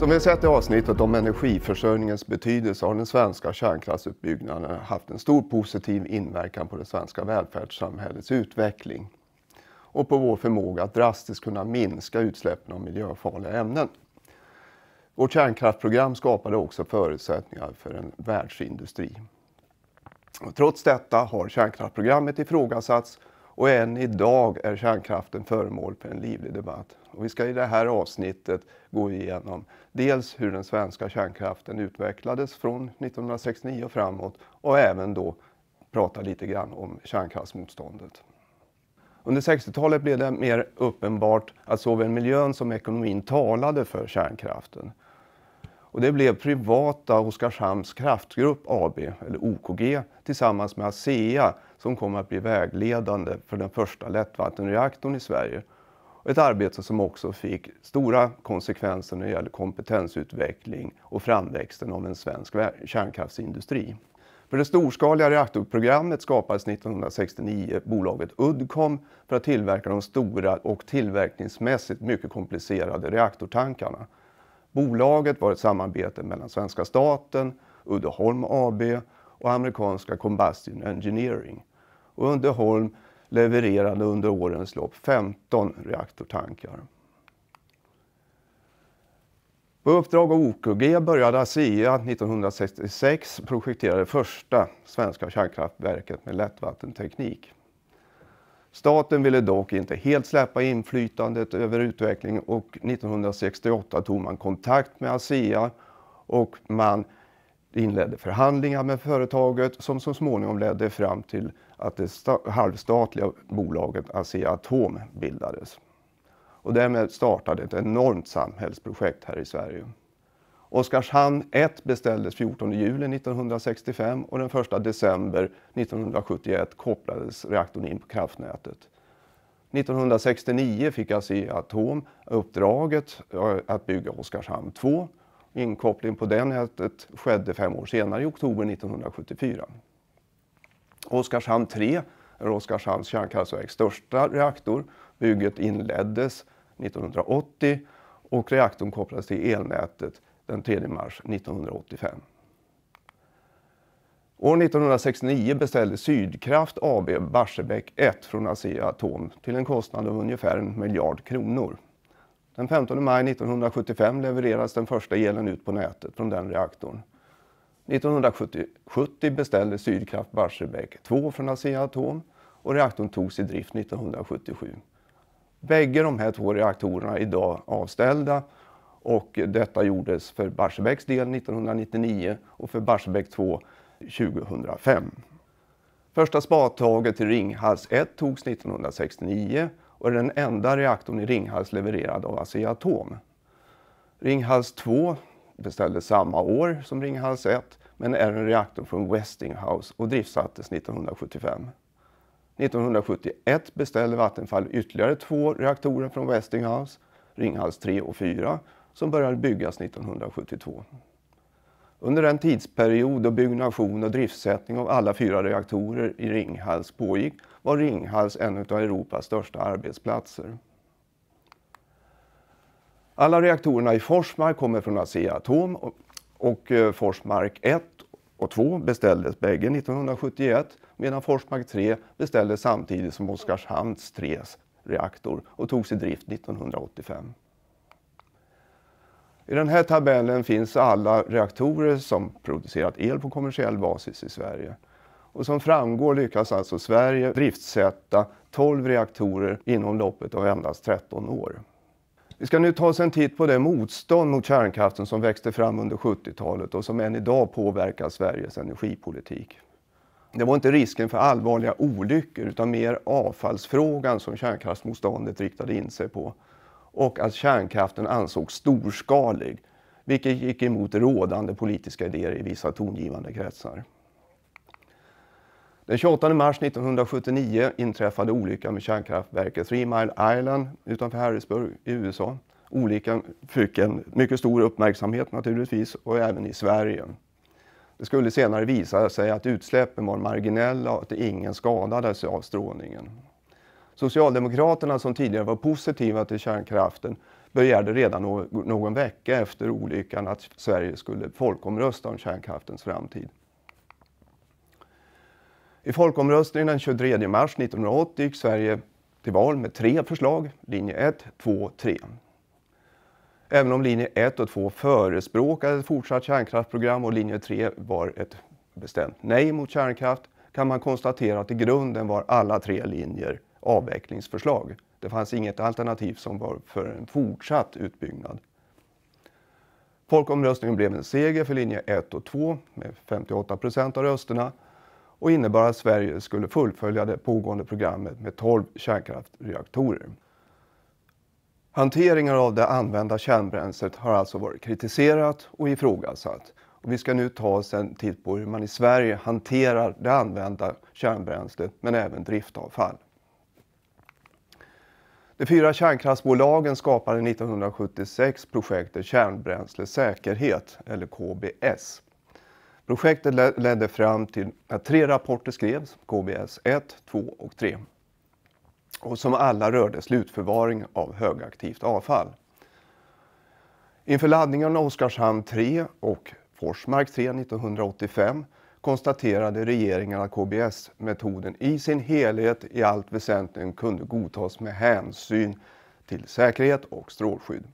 Som vi sett i avsnittet om energiförsörjningens betydelse har den svenska kärnkraftsutbyggnaden haft en stor positiv inverkan på det svenska välfärdssamhällets utveckling och på vår förmåga att drastiskt kunna minska utsläppen av miljöfarliga ämnen. Vårt kärnkraftprogram skapade också förutsättningar för en världsindustri. Och trots detta har kärnkraftprogrammet ifrågasatts och än idag är kärnkraften föremål för en livlig debatt. Och vi ska i det här avsnittet gå igenom dels hur den svenska kärnkraften utvecklades från 1969 och framåt och även då prata lite grann om kärnkraftsmotståndet. Under 60-talet blev det mer uppenbart att såväl miljön som ekonomin talade för kärnkraften. Och det blev privata Oskarshamns kraftgrupp AB, eller OKG, tillsammans med ASEA som kommer att bli vägledande för den första lättvattenreaktorn i Sverige. Ett arbete som också fick stora konsekvenser när det gäller kompetensutveckling och framväxten av en svensk kärnkraftsindustri. För det storskaliga reaktorprogrammet skapades 1969 bolaget Uddcomb för att tillverka de stora och tillverkningsmässigt mycket komplicerade reaktortankarna. Bolaget var ett samarbete mellan svenska staten, Uddeholm AB och amerikanska Combustion Engineering. Och Uddeholm levererade under årens lopp 15 reaktortankar. På uppdrag av OKG började ASEA 1966 projektera det första svenska kärnkraftverket med lättvattenteknik. Staten ville dock inte helt släppa inflytandet över utvecklingen och 1968 tog man kontakt med ASEA och man inledde förhandlingar med företaget som så småningom ledde fram till att det halvstatliga bolaget ASEA Atom bildades. Och därmed startade ett enormt samhällsprojekt här i Sverige. Oskarshamn 1 beställdes 14 juli 1965 och den 1 december 1971 kopplades reaktorn in på kraftnätet. 1969 fick Asea-Atom uppdraget att bygga Oskarshamn 2. Inkoppling på det nätet skedde fem år senare, i oktober 1974. Oskarshamn 3 är Oskarshamns kärnkraftverks största reaktor. Bygget inleddes 1980 och reaktorn kopplades till elnätet den 3 mars 1985. År 1969 beställde Sydkraft AB Barsebäck 1 från ASEA Atom till en kostnad av ungefär en miljard kronor. Den 15 maj 1975 levererades den första elen ut på nätet från den reaktorn. 1970 beställde Sydkraft Barsebäck 2 från ASEA Atom och reaktorn togs i drift 1977. Bägge de här två reaktorerna är idag avställda och detta gjordes för Barsebäcks del 1999 och för Barsebäck 2 2005. Första spadtaget till Ringhals 1 togs 1969 och är den enda reaktorn i Ringhals levererad av Asea-Atom. Ringhals 2 beställdes samma år som Ringhals 1 men är en reaktor från Westinghouse och driftsattes 1975. 1971 beställde Vattenfall ytterligare två reaktorer från Westinghouse, Ringhals 3 och 4 som började byggas 1972. Under den tidsperiod då byggnation och driftsättning av alla fyra reaktorer i Ringhals pågick var Ringhals en av Europas största arbetsplatser. Alla reaktorerna i Forsmark kommer från Asea Atom och eh, Forsmark 1 och 2 beställdes bägge 1971 medan Forsmark 3 beställdes samtidigt som Oskarshamns 3 reaktor och togs i drift 1985. I den här tabellen finns alla reaktorer som producerat el på kommersiell basis i Sverige. Och som framgår lyckas alltså Sverige driftsätta 12 reaktorer inom loppet av endast 13 år. Vi ska nu ta oss en titt på det motstånd mot kärnkraften som växte fram under 70-talet och som än idag påverkar Sveriges energipolitik. Det var inte risken för allvarliga olyckor utan mer avfallsfrågan som kärnkraftsmotståndet riktade in sig på och att kärnkraften ansågs storskalig, vilket gick emot rådande politiska idéer i vissa tongivande kretsar. Den 28 mars 1979 inträffade olyckan med kärnkraftverket Three Mile Island utanför Harrisburg i USA. Olyckan fick en mycket stor uppmärksamhet naturligtvis och även i Sverige. Det skulle senare visa sig att utsläppen var marginella och att ingen skadades av strålningen. Socialdemokraterna som tidigare var positiva till kärnkraften begärde redan någon vecka efter olyckan att Sverige skulle folkomrösta om kärnkraftens framtid. I folkomröstningen den 23 mars 1980 gick Sverige till val med tre förslag, linje 1, 2, 3. Även om linje 1 och 2 förespråkade ett fortsatt kärnkraftprogram och linje 3 var ett bestämt nej mot kärnkraft kan man konstatera att i grunden var alla tre linjer avvecklingsförslag. Det fanns inget alternativ som var för en fortsatt utbyggnad. Folkomröstningen blev en seger för linje 1 och 2 med 58 procent av rösterna och innebar att Sverige skulle fullfölja det pågående programmet med 12 kärnkraftreaktorer. Hanteringen av det använda kärnbränslet har alltså varit kritiserat och ifrågasatt. Och vi ska nu ta oss en titt på hur man i Sverige hanterar det använda kärnbränslet men även driftavfall. De fyra kärnkraftsbolagen skapade 1976 projektet Kärnbränslesäkerhet, eller KBS. Projektet ledde fram till att tre rapporter skrevs, KBS 1, 2 och 3, och som alla rörde slutförvaring av högaktivt avfall. Inför laddningen av Oskarshamn 3 och Forsmark 3 1985 konstaterade regeringen att KBS-metoden i sin helhet i allt väsentligt kunde godtas med hänsyn till säkerhet och strålskydd.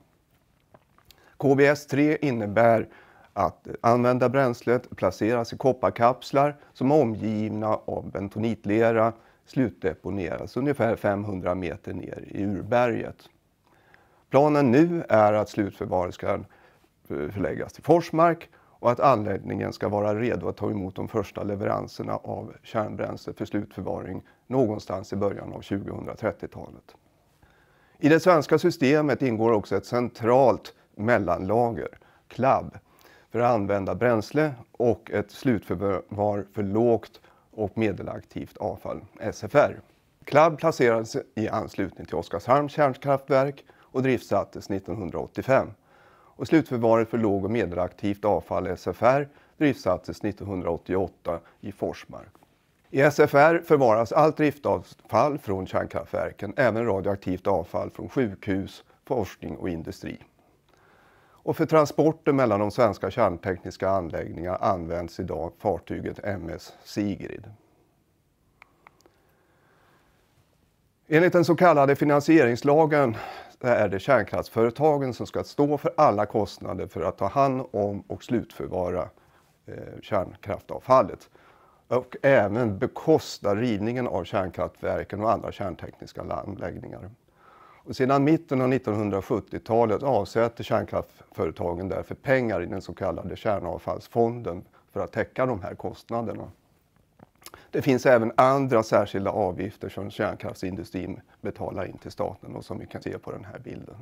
KBS-3 innebär att använda bränslet placeras i kopparkapslar som är omgivna av bentonitlera slutdeponeras ungefär 500 meter ner i urberget. Planen nu är att slutförvaret ska förläggas till Forsmark och att anläggningen ska vara redo att ta emot de första leveranserna av kärnbränsle för slutförvaring någonstans i början av 2030-talet. I det svenska systemet ingår också ett centralt mellanlager, CLAB, för att använda bränsle och ett slutförvar för lågt och medelaktivt avfall, SFR. CLAB placerades i anslutning till Oskarshamns kärnkraftverk och driftsattes 1985 och slutförvaret för låg och medelaktivt avfall, SFR, driftsattes 1988 i Forsmark. I SFR förvaras allt driftavfall från kärnkraftverken, även radioaktivt avfall från sjukhus, forskning och industri. Och för transporter mellan de svenska kärntekniska anläggningarna används idag fartyget MS Sigrid. Enligt den så kallade finansieringslagen är det kärnkraftsföretagen som ska stå för alla kostnader för att ta hand om och slutförvara eh, kärnkraftavfallet och även bekosta rivningen av kärnkraftverken och andra kärntekniska anläggningar. Och sedan mitten av 1970-talet avsätter kärnkraftföretagen därför pengar i den så kallade kärnavfallsfonden för att täcka de här kostnaderna. Det finns även andra särskilda avgifter som kärnkraftsindustrin betalar in till staten och som vi kan se på den här bilden.